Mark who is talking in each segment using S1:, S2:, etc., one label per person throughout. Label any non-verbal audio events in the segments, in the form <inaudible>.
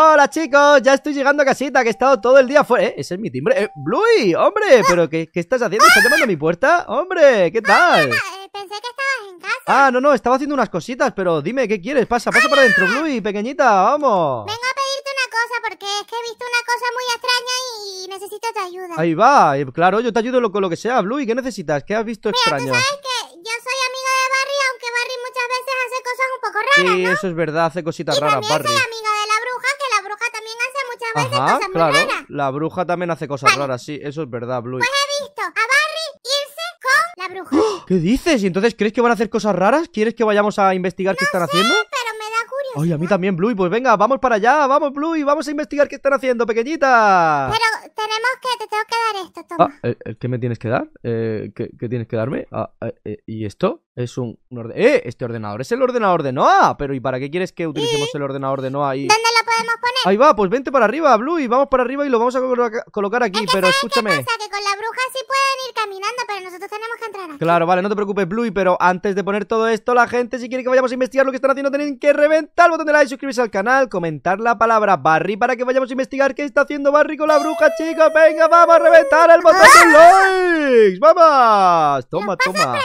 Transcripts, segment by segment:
S1: Hola chicos, ya estoy llegando a casita, que he estado todo el día fuera. ¿Eh? ¿Ese es mi timbre? ¿Eh? ¡Bluey! ¡Hombre! Ah. ¿Pero qué, estás haciendo? ¿Estás llamando a mi puerta? ¡Hombre! ¿Qué tal? Eh, pensé que estabas en casa. Ah, no, no, estaba haciendo unas cositas, pero dime, ¿qué quieres? Pasa, pasa para adentro, ah. Bluey, pequeñita, vamos. Vengo a
S2: pedirte una cosa, porque es que he visto una cosa muy
S1: extraña y necesito tu ayuda. Ahí va, eh, claro, yo te ayudo con lo que sea, Bluey, ¿qué necesitas? ¿Qué has visto extraño? Mira, tú sabes que yo soy amiga de Barry, aunque Barry muchas veces hace cosas un poco raras, Sí, eso es verdad, hace cositas raras, Barry claro. La bruja también hace cosas raras, sí, eso es verdad, Blue. Pues he visto a Barry irse con la bruja. ¡Oh! ¿Qué dices? ¿Y entonces crees que van a hacer cosas raras? ¿Quieres que vayamos a investigar qué están sé, haciendo? pero me da curiosidad. Ay, a mí también, Blue. Pues venga, vamos para allá, vamos, Blue, vamos a investigar qué están haciendo, pequeñita. Pero tenemos que, te tengo que dar esto, toma. Ah, eh, eh, ¿Qué me tienes que dar? Eh, ¿qué, tienes que darme? Ah, ¿Y esto? Es un, ¡Eh! Este ordenador es el ordenador de Noah. Pero ¿y para qué quieres que utilicemos el ordenador de Noah? ahí ¿Dónde lo podemos poner? Ahí va, pues vente para arriba, Blue, y vamos para arriba y lo vamos a colocar aquí. pero escúchame. ¿qué Que con la bruja sí pueden ir caminando, pero nosotros tenemos que entrar Claro, vale, no te preocupes, Blue, pero antes de poner todo esto, la gente, si quiere que vayamos a investigar lo que están haciendo, tienen que reventar el botón de like, suscribirse al canal, comentar la palabra Barry para que vayamos a investigar qué está haciendo Barry con la bruja, chicos. Venga, vamos a reventar el botón de ¡Ah! likes. ¡Vamos! Toma, toma.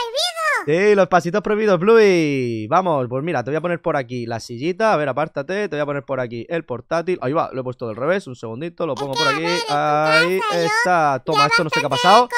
S1: Sí, los pasitos prohibidos, Bluey. Vamos, pues mira, te voy a poner por aquí la sillita. A ver, apártate. Te voy a poner por aquí el portátil. Ahí va, lo he puesto del revés. Un segundito, lo pongo por aquí. Ahí está. Toma, esto no sé qué ha pasado.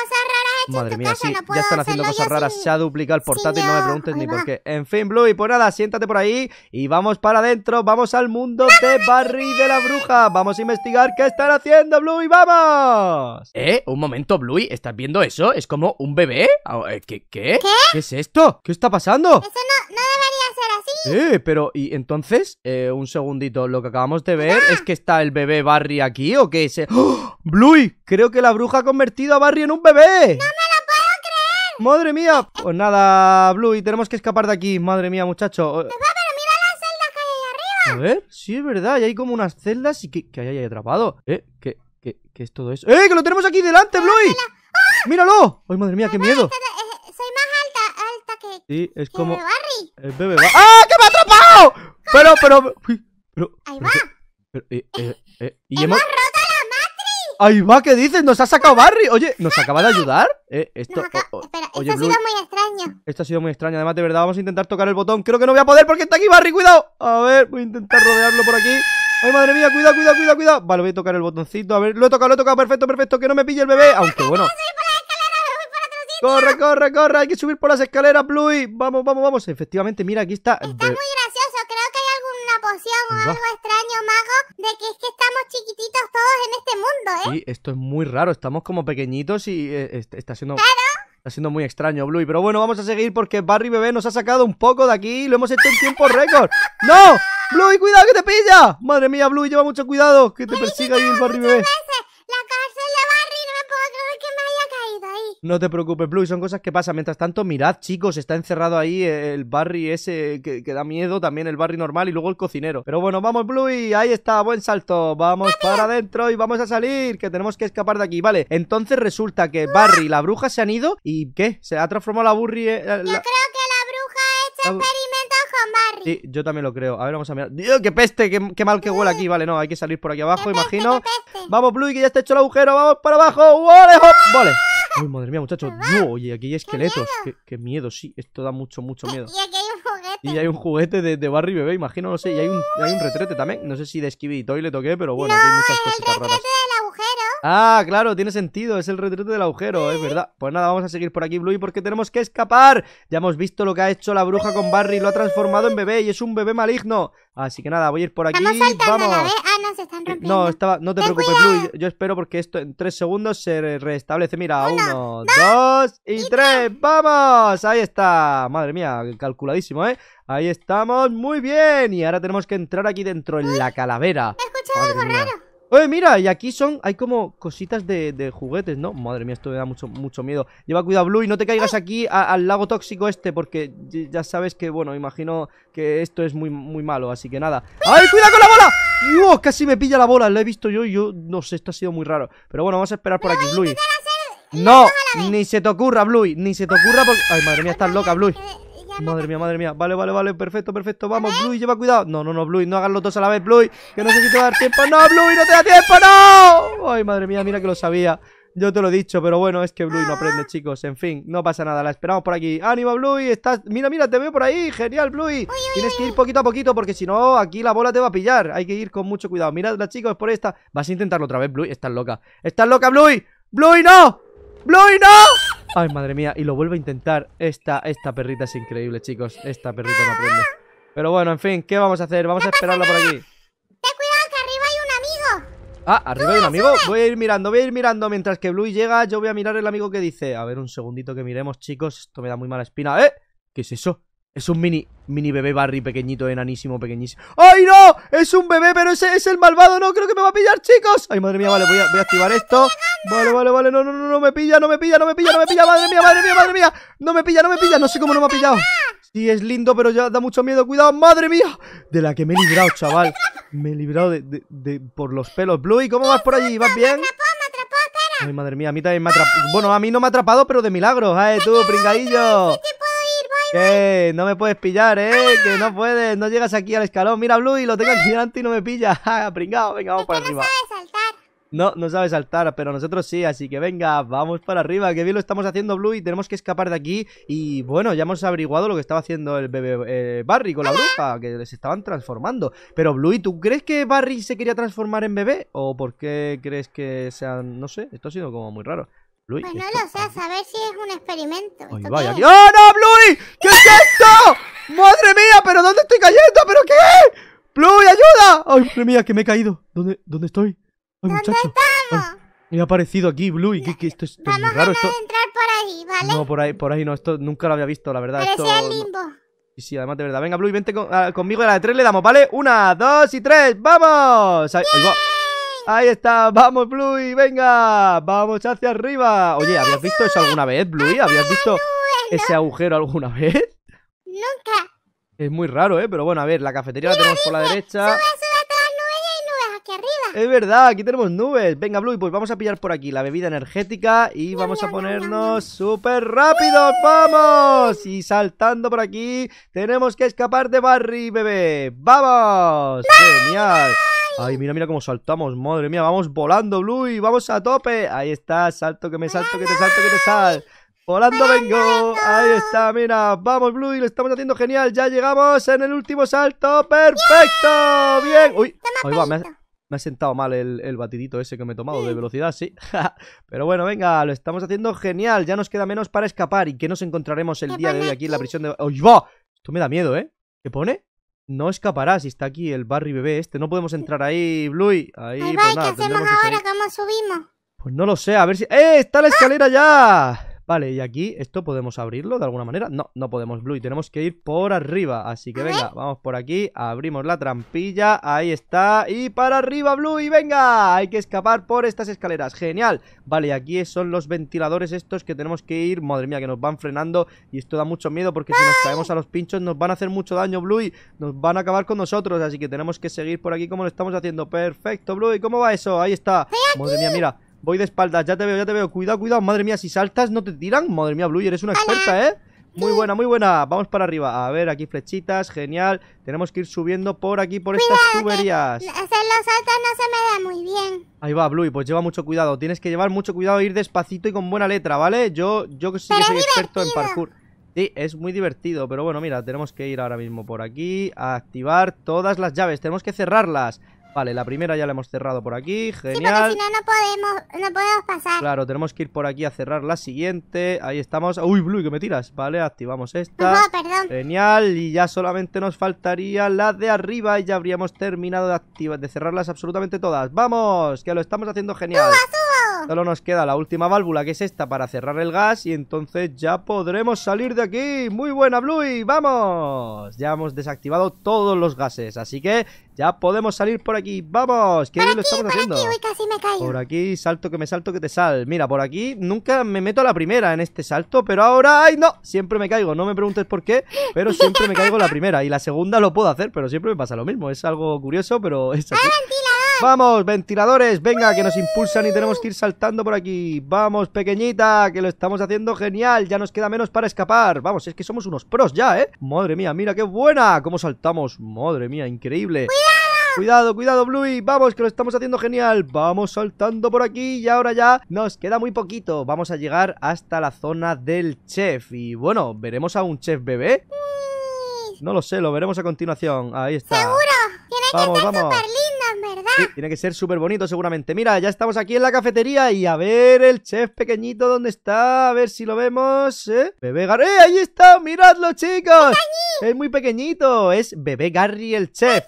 S1: Madre mía, sí, ya están haciendo cosas raras. Se ha duplicado el portátil, no me preguntes ni por qué. En fin, Blue, pues nada, siéntate por ahí y vamos para adentro. Vamos al mundo de Barry de la Bruja. Vamos a investigar qué están haciendo, Blue, y vamos. ¿Eh? Un momento, Blue, ¿estás viendo eso? ¿Es como un bebé? Ah, eh, ¿Qué? ¿Qué, ¿Qué? es esto? ¿Qué está pasando? Eso no, no eh, pero, ¿y entonces? Eh, un segundito, lo que acabamos de ver es que está el bebé Barry aquí o qué es. ¡Oh! ¡Bluey! Creo que la bruja ha convertido a Barry en un bebé. ¡No me lo puedo creer! ¡Madre mía! Pues nada, Bluey, tenemos que escapar de aquí. Madre mía, muchacho. pero mira las celdas que hay arriba. A ver, sí es verdad, y hay como unas celdas y que, que hay atrapado. Eh, ¿qué, es todo eso? ¡Eh, que lo tenemos aquí delante, Bluey! ¡Míralo! ¡Ay, madre mía, qué miedo! Eh, soy Sí, es como. El bebé va. ¡Ah! ¡Que me ha atrapado! Pero, pero. Ahí va. y hemos, roto la matriz! Ahí va, ¿qué dices? Nos ha sacado Barry. Oye, ¿nos acaba de ayudar? Eh, esto. esto ha sido muy extraño. Esto ha sido muy extraño. Además, de verdad, vamos a intentar tocar el botón. Creo que no voy a poder porque está aquí Barry. Cuidado. A ver, voy a intentar rodearlo por aquí. ¡Ay, madre mía! ¡Cuidado, cuidado, cuidado, cuidado! Vale, voy a tocar el botoncito. A ver, lo he tocado, lo he tocado. Perfecto, perfecto. Que no me pille el bebé. Aunque bueno. <laughs> ¡Corre, corre, corre! Hay que subir por las escaleras, Bluey. Vamos, vamos, vamos. Efectivamente, mira, aquí está. Está muy gracioso. Creo que hay alguna poción o algo extraño, mago,
S2: de que es que estamos chiquititos todos en este mundo, ¿eh? Sí,
S1: esto es muy raro. Estamos como pequeñitos y eh, está siendo... muy extraño, Bluey. Pero bueno, vamos a seguir porque Barry Bebé nos ha sacado un poco de aquí y lo hemos hecho en tiempo récord. ¡No! ¡Bluey, cuidado que te pilla! Madre mía, Bluey, lleva mucho cuidado que te persiga ahí Barry Bebé. No te preocupes, Blue, son cosas que pasan. Mientras tanto, mirad, chicos, está encerrado ahí el Barry ese que, da miedo, también el Barry normal y luego el cocinero. Pero bueno, vamos, Blue, y ahí está, buen salto. Vamos para adentro y vamos a salir, que tenemos que escapar de aquí. Vale, entonces resulta que Barry y la bruja se han ido y ¿qué? ¿Se ha transformado la Burry? Eh, Yo creo que la bruja ha hecho experimentos con Barry. Sí, yo también lo creo. A ver, vamos a mirar. ¡Dios, qué peste! Qué, mal que huele mm. aquí! Vale, no, hay que salir por aquí abajo, imagino. Vamos, Blue, que ya está hecho el agujero. ¡Vamos para abajo! Ah. ¡Vale! Uy, madre mía, muchachos. oye, aquí hay esqueletos. Qué miedo. sí. Esto da mucho, mucho miedo. Y aquí hay un juguete. Y hay un juguete de, de Barry Bebé, imagino, no sé. Y hay un, hay un retrete también. No sé si de esquivito Toilet o qué, pero bueno, hay muchas raras. Ah, claro, tiene sentido, es el retrete del agujero, es verdad. Pues nada, vamos a seguir por aquí, Bluey, porque tenemos que escapar. Ya hemos visto lo que ha hecho la bruja con Barry, lo ha transformado en bebé y es un bebé maligno. Así que nada, voy a ir por aquí, vamos. ah, no, se están eh, rompiendo. No, estaba, no te preocupes, Bluey, yo espero porque esto en tres segundos se restablece. Mira, uno, dos, y, tres. ¡Vamos! Ahí está. Madre mía, calculadísimo, ¿eh? Ahí estamos, muy bien. Y ahora tenemos que entrar aquí dentro en la calavera. He escuchado algo raro. Oye, mira, y aquí son, hay como cositas de, juguetes, ¿no? Madre mía, esto me da mucho, mucho miedo Lleva cuidado, Bluey, no te caigas ah. aquí al lago tóxico este Porque ya sabes que, bueno, imagino que esto es muy, muy malo, así que nada ¡Ah! ¡Ay, cuidado con la bola! ¡No! Casi me pilla la bola, lo he visto yo y yo, no sé, esto ha sido muy raro Pero bueno, vamos a esperar por aquí, Bluey No, ni se te ocurra, Bluey ni se te ocurra porque... Ay, madre mía, estás loca, Blue eh, Madre mía, madre mía. Vale, vale, vale. Perfecto, perfecto. Vamos, Bluey, lleva cuidado. No, no, no, Bluey. No hagas los dos a la vez, Bluey. Que no sé te va a dar tiempo. ¡No, Bluey! ¡No te da tiempo! ¡No! Ay, madre mía, mira que lo sabía. Yo te lo he dicho, pero bueno, es que Bluey no aprende, chicos. En fin, no pasa nada. La esperamos por aquí. ¡Ánimo, Bluey! Estás... Mira, mira, te veo por ahí. Genial, Bluey. Tienes que ir poquito a poquito porque si no, aquí la bola te va a pillar. Hay que ir con mucho cuidado. Miradla, chicos, por esta. Vas a intentarlo otra vez, Bluey. Estás loca. ¡Estás loca, Bluey! ¡Bluey, no! Bluey no! Ay, madre mía, y lo vuelvo a intentar. Esta, esta perrita es increíble, chicos. Esta perrita no aprende. Pero bueno, en fin, ¿qué vamos a hacer? Vamos a esperarla por aquí. Te cuidado que arriba hay un amigo. Ah, arriba hay un amigo. Voy a ir mirando, voy a ir mirando. Mientras que Bluey llega, yo voy a mirar el amigo que dice. A ver, un segundito que miremos, chicos. Esto me da muy mala espina. ¿Eh? ¿Qué es eso? Es un mini, mini bebé Barry pequeñito, enanísimo, pequeñísimo ¡Ay, no! Es un bebé, pero ese es el malvado No, creo que me va a pillar, chicos Ay, madre mía, vale, voy a activar esto Vale, vale, vale, no, no, no, no me pilla, no me pilla, no me pilla, no me pilla, madre mía, madre mía, madre mía No me pilla, no me pilla, no sé cómo no me ha pillado Sí, es lindo, pero ya da mucho miedo, cuidado, madre mía De la que me he librado, chaval Me he librado de, de, por los pelos Bluey, ¿cómo vas por allí? ¿Vas bien? Me Ay, madre mía, a mí también me ha Bueno, a mí no me ha atrapado, pero de milagro Ay, tú, pringadillo no me puedes pillar, eh, que no puedes, no llegas aquí al escalón Mira, Bluey, lo tengo aquí delante y no me pilla <laughs> Pringado, venga, vamos para arriba no, no sabe saltar, pero nosotros sí, así que venga, vamos para arriba, que bien lo estamos haciendo Blue y tenemos que escapar de aquí Y bueno, ya hemos averiguado lo que estaba haciendo el bebé eh, Barry con la bruja, que les estaban transformando Pero Blue, ¿tú crees que Barry se quería transformar en bebé? ¿O por qué crees que sean, no sé, esto ha sido como muy raro pues no lo sé, a ver si es
S2: un experimento. Ay,
S1: ¡Oh, no, Bluey! ¿Qué es esto? ¡Madre mía! ¿Pero dónde estoy cayendo? ¿Pero qué? ¡Bluey, ayuda! ¡Ay, madre mía, que me he caído! ¿Dónde, dónde estoy? ¿Dónde estamos? me ha aparecido aquí, Blue, esto, Vamos a entrar por ahí, ¿vale? No, por ahí, por ahí no, esto nunca lo había visto, la verdad. el limbo. Y sí, además de verdad. Venga, Blue, vente ah, conmigo a la de tres le damos, ¿vale? Una, dos y tres, ¡vamos! Ahí, está, vamos, Blue, venga, vamos hacia arriba. Oye, ¿habías visto eso alguna vez, Blue? ¿Habías visto ese agujero alguna vez?
S2: Nunca.
S1: Es muy raro, ¿eh? Pero bueno, a ver, la cafetería la tenemos por la derecha. Es verdad, aquí tenemos nubes. Venga, Blue, pues vamos a pillar por aquí la bebida energética y vamos a ponernos súper rápidos. ¡Vamos! Y saltando por aquí, tenemos que escapar de Barry, bebé. ¡Vamos! ¡Genial! Ay, mira, mira cómo saltamos, madre mía, vamos volando, Blue, vamos a tope. Ahí está, salto que me salto, que te salto, que te sal. Volando vengo. Ahí está, mira. Vamos, Blue, lo estamos haciendo genial. Ya llegamos en el último salto. ¡Perfecto! Bien. Uy, me me ha sentado mal el, batidito ese que me he tomado de velocidad, sí. <laughs> Pero bueno, venga, lo estamos haciendo genial. Ya nos queda menos para escapar. ¿Y que nos encontraremos el día de hoy aquí en la prisión de... ¡Oh, va! Esto me da miedo, ¿eh? ¿Qué pone? No escapará si está aquí el Barry bebé este. No podemos entrar ahí, Bluey. Ahí, pues pues ¿qué hacemos ahora?
S2: ¿Cómo subimos?
S1: Pues no lo sé, a ver si... ¡Eh! ¡Está la escalera ya! Vale, y aquí, ¿esto podemos abrirlo de alguna manera? No, no podemos, Blue, tenemos que ir por arriba Así que venga, vamos por aquí, abrimos la trampilla Ahí está, y para arriba, Blue, y venga Hay que escapar por estas escaleras, genial Vale, aquí son los ventiladores estos que tenemos que ir Madre mía, que nos van frenando Y esto da mucho miedo porque si nos caemos a los pinchos nos van a hacer mucho daño, Blue Nos van a acabar con nosotros, así que tenemos que seguir por aquí como lo estamos haciendo Perfecto, Blue, cómo va eso? Ahí está Madre mía, mira Voy de espaldas, ya te veo, ya te veo. Cuidado, cuidado. Madre mía, si saltas, ¿no te tiran? Madre mía, Blue, eres una experta, ¿eh? Muy buena, muy buena. Vamos para arriba. A ver, aquí flechitas, genial. Tenemos que ir subiendo por aquí, por estas tuberías. hacer los
S2: no se me da muy bien.
S1: Ahí va, Bluey, pues lleva mucho cuidado. Tienes que llevar mucho cuidado, e ir despacito y con buena letra, ¿vale? Yo, yo sí que soy experto en parkour. Sí, es muy divertido, pero bueno, mira, tenemos que ir ahora mismo por aquí a activar todas las llaves. Tenemos que cerrarlas. Vale, la primera ya la hemos cerrado por aquí, genial. porque
S2: si no, no podemos, pasar.
S1: Claro, tenemos que ir por aquí a cerrar la siguiente. Ahí estamos. Uy, Blue, que me tiras. Vale, activamos esta. No, perdón. Genial, y ya solamente nos faltaría la de arriba y ya habríamos terminado de, activar, de cerrarlas absolutamente todas. ¡Vamos! Que lo estamos haciendo genial. Solo nos queda la última válvula, que es esta, para cerrar el gas. Y entonces ya podremos salir de aquí. ¡Muy buena, Bluey! ¡Vamos! Ya hemos desactivado todos los gases. Así que ya podemos salir por aquí. ¡Vamos! ¡Qué por aquí, por Aquí. casi me Por aquí, salto que me salto que te sal. Mira, por aquí nunca me meto a la primera en este salto, pero ahora... ¡Ay, no! Siempre me caigo. No me preguntes por qué, pero siempre me caigo la primera. Y la segunda lo puedo hacer, pero siempre me pasa lo mismo. Es algo curioso, pero es así. Vamos, ventiladores, venga, que nos impulsan y tenemos que ir saltando por aquí. Vamos, pequeñita, que lo estamos haciendo genial. Ya nos queda menos para escapar. Vamos, es que somos unos pros ya, ¿eh? Madre mía, mira qué buena. ¿Cómo saltamos? Madre mía, increíble. Cuidado, cuidado, Bluey. Vamos, que lo estamos haciendo genial. Vamos saltando por aquí y ahora ya nos queda muy poquito. Vamos a llegar hasta la zona del chef. Y bueno, ¿veremos a un chef bebé? No lo sé, lo veremos a continuación. Ahí está. Seguro. Tiene que estar vamos. lindo tiene que ser súper bonito seguramente. Mira, ya estamos aquí en la cafetería y a ver el chef pequeñito dónde está. A ver si lo vemos. ¿eh? Bebé Garry. ¡Eh, ahí está! ¡Miradlo, chicos! Es muy pequeñito. Es Bebé Garry el chef.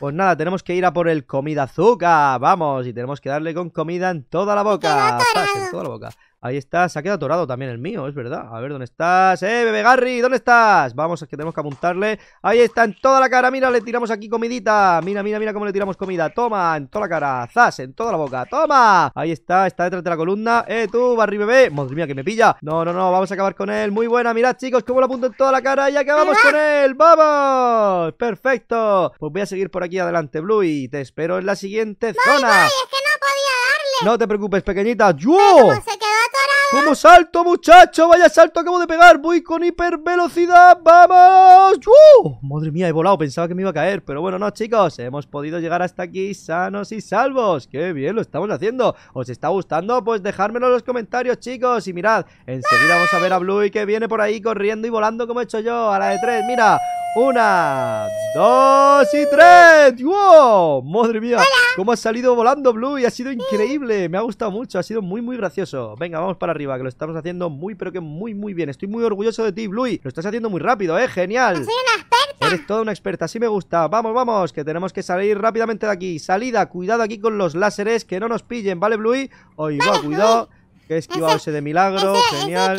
S1: Pues nada, tenemos que ir a por el comida azúcar. Vamos, y tenemos que darle con comida en toda la boca. <laughs> en toda la boca. Ahí está, se ha quedado atorado también el mío, es verdad. A ver, ¿dónde estás? ¡Eh, bebé Garry! ¿Dónde estás? Vamos, es que tenemos que apuntarle. Ahí está, en toda la cara, mira, le tiramos aquí comidita. Mira, mira, mira cómo le tiramos comida. Toma, en toda la cara. Zas, en toda la boca. Toma. Ahí está, está detrás de la columna. ¡Eh, tú, Barry bebé! Madre mía, que me pilla. No, no, no, vamos a acabar con él. Muy buena, mirad, chicos, cómo lo apunto en toda la cara y acabamos con él. ¡Vamos! ¡Perfecto! Pues voy a seguir por aquí adelante, Blue, y te espero en la siguiente zona. Voy, voy, es que no podía darle. No te preocupes, pequeñita. ¡Yo! ¿Cómo salto, muchacho? Vaya salto, acabo de pegar. Voy con hipervelocidad. ¡Vamos! ¡Uh! Madre mía, he volado. Pensaba que me iba a caer. Pero bueno, no, chicos. Hemos podido llegar hasta aquí sanos y salvos. ¡Qué bien lo estamos haciendo! ¿Os está gustando? Pues dejármelo en los comentarios, chicos. Y mirad, enseguida vamos a ver a Bluey que viene por ahí corriendo y volando como he hecho yo. A la de tres, mira. Una, dos y tres. ¡Wow! Madre mía, cómo ha salido volando Blue ha sido increíble. Me ha gustado mucho, ha sido muy, muy gracioso. Venga, vamos para arriba, que lo estamos haciendo muy, pero que muy, muy bien. Estoy muy orgulloso de ti, Blue. Lo estás haciendo muy rápido, ¿eh? Genial. Soy una experta. Eres toda una experta, así me gusta. Vamos, vamos, que tenemos que salir rápidamente de aquí. Salida, cuidado aquí con los láseres, que no nos pillen, ¿vale, Bluey? Oiga, cuidado. Que esquiva ese de milagro, genial.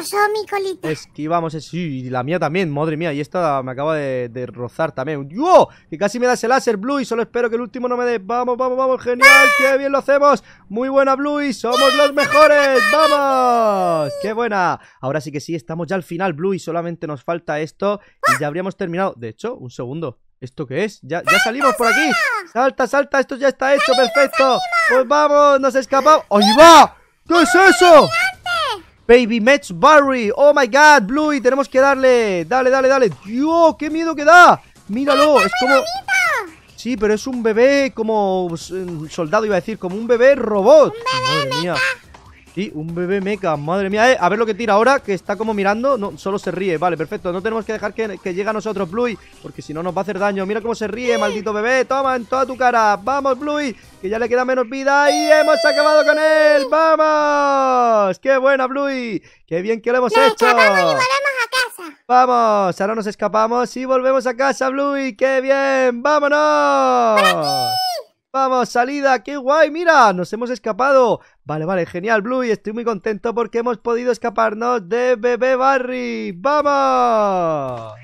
S2: Es mi colita.
S1: Esquivamos Y la mía también, madre mía. Y esta me acaba de, rozar también. ¡Yo! Que casi me da ese láser, Blue. Y solo espero que el último no me dé. Vamos, vamos, vamos. Genial. ¡Ah! ¡Qué bien lo hacemos! Muy buena, Blue. Y somos los mejores. ¡Vamos! ¡Qué buena! Ahora sí que sí, estamos ya al final, Blue. Y solamente nos falta esto. Y ya habríamos terminado. De hecho, un segundo. ¿Esto qué es? Ya, ya salimos por aquí. Salta, salta. Esto ya está hecho. Perfecto. Pues vamos, nos escapamos. ¡Ahí va! ¿Qué es eso? Baby Match Barry. Oh my god, Bluey, tenemos que darle. Dale, dale, dale. Dios, qué miedo que da. Míralo, es como. Sí, pero es un bebé como mm, soldado, iba a decir, como un bebé robot. Un y un bebé meca, madre mía, eh, A ver lo que tira ahora, que está como mirando. No, solo se ríe. Vale, perfecto. No tenemos que dejar que, llegue a nosotros, Bluey. Porque si no nos va a hacer daño. Mira cómo se ríe, maldito bebé. Toma en toda tu cara. Vamos, Bluey. Que ya le queda menos vida. Y hemos acabado con él. ¡Vamos! ¡Qué buena, Bluey! ¡Qué bien que lo hemos nos hecho! ¡Vamos! Ahora nos escapamos y volvemos a casa, Bluey. ¡Qué bien! ¡Vámonos! Vamos, salida, qué guay, mira, nos hemos escapado. Vale, vale, genial, Blue, y estoy muy contento porque hemos podido escaparnos de Bebé Barry. ¡Vamos!